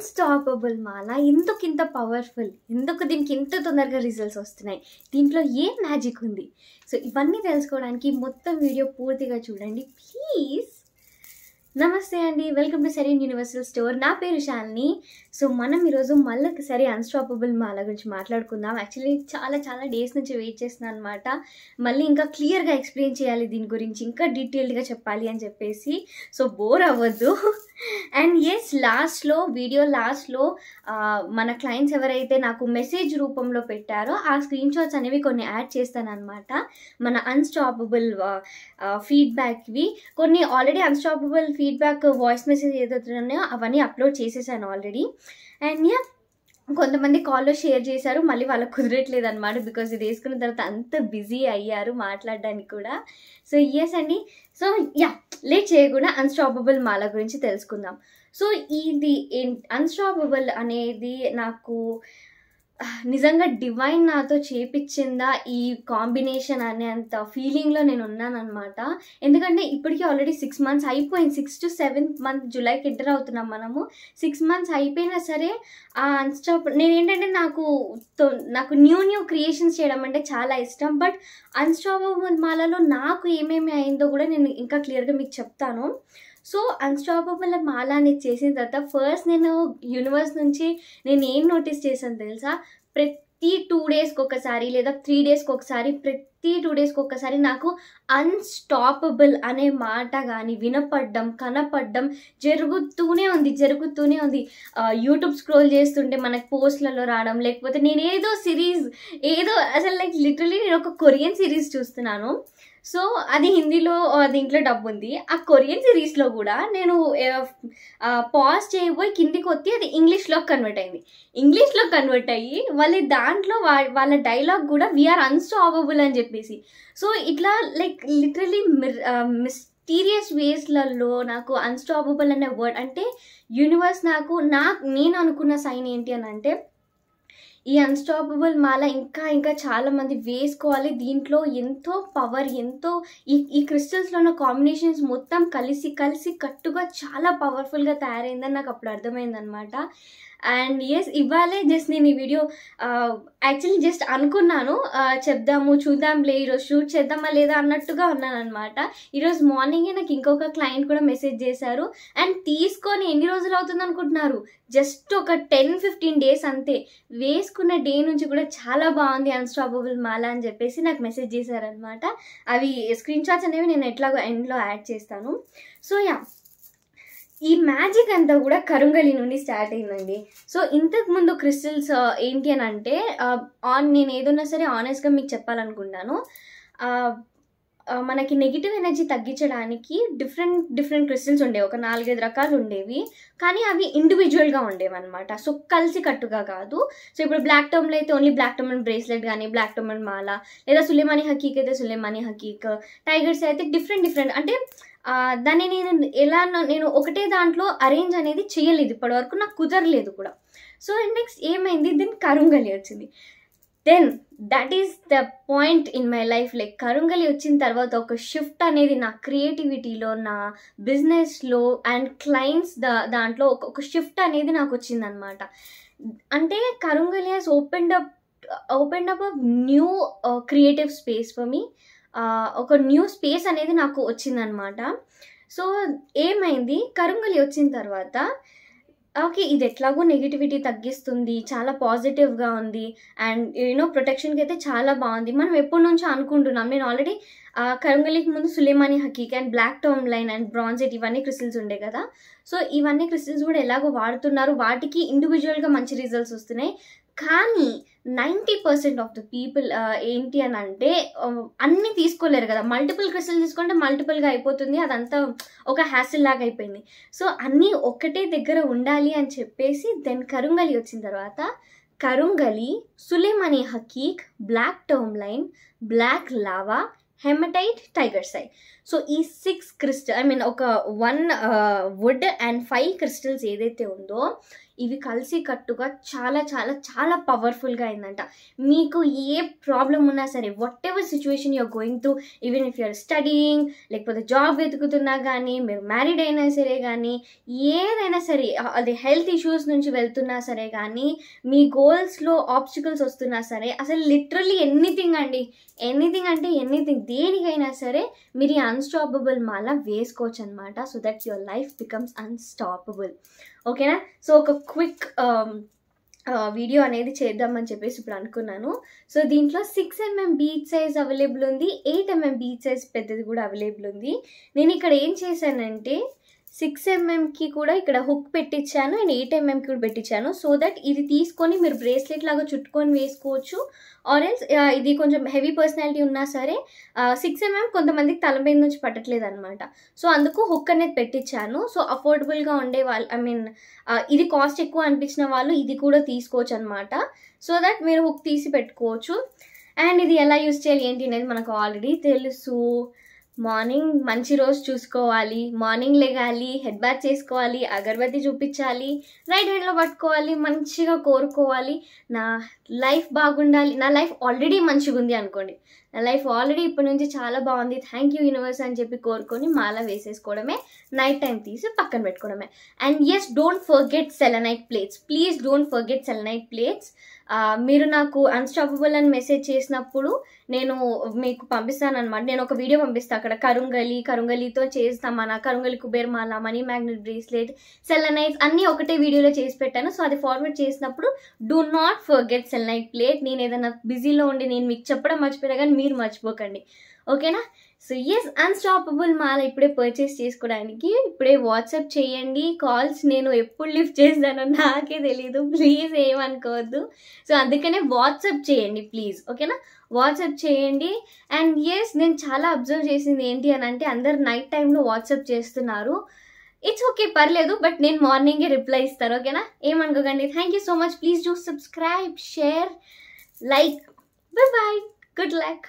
unstoppable మాల ఎందుకు ఇంత powerful ఎందుకు దీనికి ఇంత తొందరగా రిజల్ట్స్ వస్తున్నాయి దీంట్లో ఏం మ్యాజిక్ ఉంది సో ఇవన్నీ తెలుసుకోవడానికి మొత్తం వీడియో పూర్తిగా చూడండి ప్లీజ్ నమస్తే అండి welcome to Sareen universal store నా పేరు శాలిని సో మనం ఈరోజు మళ్ళీ సరే అన్స్టాపబుల్ మాల గురించి మాట్లాడుకుందాం యాక్చువల్లీ చాలా చాలా డేస్ నుంచి వెయిట్ చేస్తున్నాను అనమాట మళ్ళీ ఇంకా క్లియర్గా ఎక్స్ప్లెయిన్ చేయాలి దీని గురించి ఇంకా డీటెయిల్డ్గా చెప్పాలి అని చెప్పేసి సో బోర్ అవ్వద్దు అండ్ ఎస్ లాస్ట్లో వీడియో లాస్ట్లో మన క్లయింట్స్ ఎవరైతే నాకు మెసేజ్ రూపంలో పెట్టారో ఆ స్క్రీన్ షాట్స్ అనేవి కొన్ని యాడ్ చేస్తానమాట మన అన్స్టాపబుల్ ఫీడ్బ్యాక్వి కొన్ని already unstoppable feedback voice message ఏదైతే అవన్నీ అప్లోడ్ చేసేసాను ఆల్రెడీ అండ్ యా కొంతమంది కాల్లో షేర్ చేశారు మళ్ళీ వాళ్ళకు కుదరట్లేదు అనమాట బికాజ్ ఇది వేసుకున్న తర్వాత అంత బిజీ అయ్యారు మాట్లాడడానికి కూడా సో ఎస్ అండి సో యా లేట్ చేయకుండా అన్స్టాపబుల్ మాల గురించి తెలుసుకుందాం సో ఇది అన్స్టాపబుల్ అనేది నాకు నిజంగా డివైన్ నాతో చేపించిందా ఈ కాంబినేషన్ అనేంత ఫీలింగ్లో నేను అనమాట ఎందుకంటే ఇప్పటికీ ఆల్రెడీ సిక్స్ మంత్స్ అయిపోయింది సిక్స్ టు సెవెంత్ మంత్ జూలైకి ఎంటర్ అవుతున్నాం మనము సిక్స్ మంత్స్ అయిపోయినా సరే ఆ అన్స్టాప్ నేను ఏంటంటే నాకు నాకు న్యూ న్యూ క్రియేషన్స్ చేయడం అంటే చాలా ఇష్టం బట్ అన్స్టాపబుల్ మాలలో నాకు ఏమేమి అయిందో కూడా నేను ఇంకా క్లియర్గా మీకు చెప్తాను సో అన్స్టాపబుల్ మాల అనేది చేసిన తర్వాత ఫస్ట్ నేను యూనివర్స్ నుంచి నేను ఏం నోటీస్ చేశాను తెలుసా ప్రతి టూ డేస్కి ఒకసారి లేదా త్రీ డేస్కి ఒకసారి ప్రతి టూ డేస్కి ఒకసారి నాకు అన్స్టాపబుల్ అనే మాట కానీ వినపడ్డం కనపడ్డం జరుగుతూనే ఉంది జరుగుతూనే ఉంది యూట్యూబ్ స్క్రోల్ చేస్తుంటే మనకు పోస్ట్లలో రావడం లేకపోతే నేను ఏదో సిరీస్ ఏదో అసలు లైక్ లిటరలీ నేను ఒక కొరియన్ సిరీస్ చూస్తున్నాను సో అది హిందీలో దీంట్లో డబ్బు ఉంది ఆ కొరియన్ సిరీస్లో కూడా నేను పాజ్ చేయబోయి కిందికి వచ్చి అది ఇంగ్లీష్లో కన్వర్ట్ అయింది ఇంగ్లీష్లో కన్వర్ట్ అయ్యి వాళ్ళ దాంట్లో వాళ్ళ డైలాగ్ కూడా వీఆర్ అన్స్టాపబుల్ అని చెప్పేసి సో ఇట్లా లైక్ లిటరలీ మిస్ సీరియస్ వేస్లలో నాకు అన్స్టాపబుల్ అనే వర్డ్ అంటే యూనివర్స్ నాకు నా నేను అనుకున్న సైన్ ఏంటి అని అంటే ఈ అన్స్టాపబుల్ మాల ఇంకా ఇంకా చాలామంది వేసుకోవాలి దీంట్లో ఎంతో పవర్ ఎంతో ఈ ఈ క్రిస్టల్స్లో ఉన్న కాంబినేషన్స్ మొత్తం కలిసి కలిసి కట్టుగా చాలా పవర్ఫుల్గా తయారైందని నాకు అప్పుడు అర్థమైందనమాట అండ్ ఎస్ ఇవ్వాలే జస్ట్ నేను ఈ వీడియో యాక్చువల్లీ జస్ట్ అనుకున్నాను చెప్దాము చూద్దాంలే ఈరోజు షూట్ చేద్దామా లేదా అన్నట్టుగా ఉన్నాను అనమాట ఈరోజు మార్నింగే నాకు ఇంకొక క్లయింట్ కూడా మెసేజ్ చేశారు అండ్ తీసుకొని ఎన్ని రోజులు అవుతుంది అనుకుంటున్నారు జస్ట్ ఒక టెన్ ఫిఫ్టీన్ డేస్ అంతే వేస్ వేసుకున్న డే నుంచి కూడా చాలా బాగుంది అన్స్టాపబుల్ మాల అని చెప్పేసి నాకు మెసేజ్ చేశారనమాట అవి స్క్రీన్ షాట్స్ అనేవి నేను ఎట్లాగో ఎండ్లో యాడ్ చేస్తాను సో యా ఈ మ్యాజిక్ అంతా కూడా కరుంగలి నుండి స్టార్ట్ అయిందండి సో ఇంతకుముందు క్రిస్టల్స్ ఏంటి అని అంటే ఆన్ నేను ఏదన్నా సరే ఆనెస్ట్గా మీకు చెప్పాలనుకుంటాను మనకి నెగిటివ్ ఎనర్జీ తగ్గించడానికి డిఫరెంట్ డిఫరెంట్ క్రిస్టల్స్ ఉండేవి ఒక నాలుగైదు రకాలు ఉండేవి కానీ అవి ఇండివిజువల్గా ఉండేవి అనమాట సో కలిసి కట్టుగా కాదు సో ఇప్పుడు బ్లాక్ టర్మ్లో అయితే ఓన్లీ బ్లాక్ టోమన్ బ్రేస్లెట్ కానీ బ్లాక్ టర్మన్ మాల లేదా సులేమాని హకీక్ అయితే సులేమాని హకీక్ టైగర్స్ అయితే డిఫరెంట్ డిఫరెంట్ అంటే దాన్ని నేను ఎలా నేను ఒకటే దాంట్లో అరేంజ్ అనేది చేయలేదు ఇప్పటివరకు నాకు కుదరలేదు కూడా సో నెక్స్ట్ ఏమైంది దీన్ని కరుంగలి వచ్చింది then that is the point in my life like కరుంగలి వచ్చిన తర్వాత ఒక షిఫ్ట్ అనేది నా క్రియేటివిటీలో నా బిజినెస్లో అండ్ క్లయింట్స్ దా దాంట్లో ఒక షిఫ్ట్ అనేది నాకు వచ్చిందనమాట అంటే కరుంగలి has opened up opened up new creative space for me ఒక న్యూ స్పేస్ అనేది నాకు వచ్చిందనమాట సో ఏమైంది కరుంగలి వచ్చిన తర్వాత ఓకే ఇది ఎట్లాగో నెగిటివిటీ తగ్గిస్తుంది చాలా పాజిటివ్గా ఉంది అండ్ యూనో ప్రొటెక్షన్కి అయితే చాలా బాగుంది మనం ఎప్పటి నుంచో అనుకుంటున్నాం నేను ఆల్రెడీ కరంగలికి ముందు సులేమాని హకీక్ and black tourmaline and bronzite ఇవన్నీ క్రిస్టల్స్ ఉండే కదా సో ఇవన్నీ క్రిస్టల్స్ కూడా ఎలాగో వాడుతున్నారు వాటికి ఇండివిజువల్గా మంచి రిజల్ట్స్ వస్తున్నాయి కానీ ninety percent of the people ఏంటి అని అంటే అన్నీ తీసుకోలేరు కదా మల్టిపుల్ క్రిస్టల్ తీసుకుంటే మల్టిపుల్గా అయిపోతుంది అదంతా ఒక హ్యాసిల్ లాగా అయిపోయింది సో అన్నీ ఒకటే దగ్గర ఉండాలి అని చెప్పేసి దెన్ కరుంగలి వచ్చిన తర్వాత కరుంగలి సులేమణి హకీక్ black tourmaline black lava hematite tiger eye so ఈ సిక్స్ క్రిస్టల్ ఐ మీన్ ఒక one wood and five crystals ఏదైతే ఉందో ఇవి కలిసి కట్టుగా చాలా చాలా చాలా పవర్ఫుల్గా అయిందంట మీకు ఏ ప్రాబ్లం ఉన్నా సరే whatever situation you're going through even if you're studying లేకపోతే జాబ్ వెతుకుతున్నా కానీ మీరు మ్యారీడ్ అయినా సరే కానీ ఏదైనా సరే అది హెల్త్ ఇష్యూస్ నుంచి వెళ్తున్నా సరే కానీ మీ గోల్స్లో ఆబ్స్టికల్స్ వస్తున్నా సరే అసలు లిటరల్లీ ఎనీథింగ్ అండి ఎనీథింగ్ అంటే ఎనీథింగ్ దేనికైనా సరే మీరు ఈ అన్స్టాపబుల్ మాల వేసుకోవచ్చు అనమాట so that your life becomes unstoppable ఓకేనా సో ఒక క్విక్ వీడియో um, అనేది చేద్దామని చెప్పేసి ఇప్పుడు అనుకున్నాను సో దీంట్లో six mm bead size available ఉంది ఎయిట్ ఎంఎం బీచ్ సైజ్ పెద్దది కూడా అవైలబుల్ ఉంది నేను ఇక్కడ ఏం చేశానంటే సిక్స్ ఎంఎంకి కూడా ఇక్కడ హుక్ పెట్టించాను అండ్ ఎయిట్ ఎంఎంకి కూడా పెట్టించాను సో దట్ ఇది తీసుకొని మీరు బ్రేస్లెట్ లాగా చుట్టుకొని వేసుకోవచ్చు ఆరెన్స్ ఇది కొంచెం హెవీ పర్సనాలిటీ ఉన్నా సరే సిక్స్ ఎంఎం కొంతమందికి మీద నుంచి పట్టట్లేదు అనమాట సో అందుకు హుక్ అనేది పెట్టించాను సో అఫోర్డబుల్గా ఉండే వాళ్ళు ఐ మీన్ ఇది కాస్ట్ ఎక్కువ అనిపించిన వాళ్ళు ఇది కూడా తీసుకోవచ్చు అనమాట సో దట్ మీరు హుక్ తీసి పెట్టుకోవచ్చు అండ్ ఇది ఎలా యూజ్ చేయాలి ఏంటి అనేది మనకు ఆల్రెడీ తెలుసు మార్నింగ్ మంచి రోజు చూసుకోవాలి మార్నింగ్ లెగాలి హెడ్ బ్యాక్ చేసుకోవాలి అగరబత్తి చూపించాలి రైట్ హ్యాండ్లో పట్టుకోవాలి మంచిగా కోరుకోవాలి నా లైఫ్ బాగుండాలి నా లైఫ్ ఆల్రెడీ మంచిగా ఉంది అనుకోండి నా లైఫ్ ఆల్రెడీ ఇప్పటి నుంచి చాలా బాగుంది థ్యాంక్ యూ యూనివర్స్ అని చెప్పి కోరుకొని మాల వేసేసుకోవడమే నైట్ టైం తీసి పక్కన పెట్టుకోవడమే and yes don't forget selenite plates please don't forget selenite plates మీరు నాకు అన్స్టాపబుల్ అని మెసేజ్ చేసినప్పుడు నేను మీకు పంపిస్తాను అనమాట నేను ఒక వీడియో పంపిస్తాను అక్కడ కరుంగలి కరుంగలితో చేస్తామన కరుంగలి కుబేర్మాల మనీ మ్యాగ్నెట్ బ్రేస్లెట్ సెల్లనైట్ అన్నీ ఒకటే వీడియోలో చేసి పెట్టాను సో అది ఫార్వర్డ్ చేసినప్పుడు do not forget night plate నేను ఏదైనా బిజీలో ఉండి నేను మీకు చెప్పడం మర్చిపోయినా కానీ మీరు మర్చిపోకండి ఓకేనా సో ఎస్ అన్స్టాపబుల్ మాల ఇప్పుడే పర్చేస్ చేసుకోవడానికి ఇప్పుడే వాట్సాప్ చేయండి కాల్స్ నేను ఎప్పుడు లిఫ్ట్ చేస్తానో నాకే తెలియదు ప్లీజ్ ఏమనుకోవద్దు సో అందుకనే వాట్సాప్ చేయండి ప్లీజ్ ఓకేనా వాట్సాప్ చేయండి అండ్ ఎస్ నేను చాలా అబ్జర్వ్ చేసింది ఏంటి అని అంటే అందరు నైట్ టైంలో వాట్సాప్ చేస్తున్నారు ఇట్స్ ఓకే పర్లేదు బట్ నేను మార్నింగే రిప్లై ఇస్తారు ఓకేనా ఏమనుకోకండి thank you so much please do subscribe share like bye bye good luck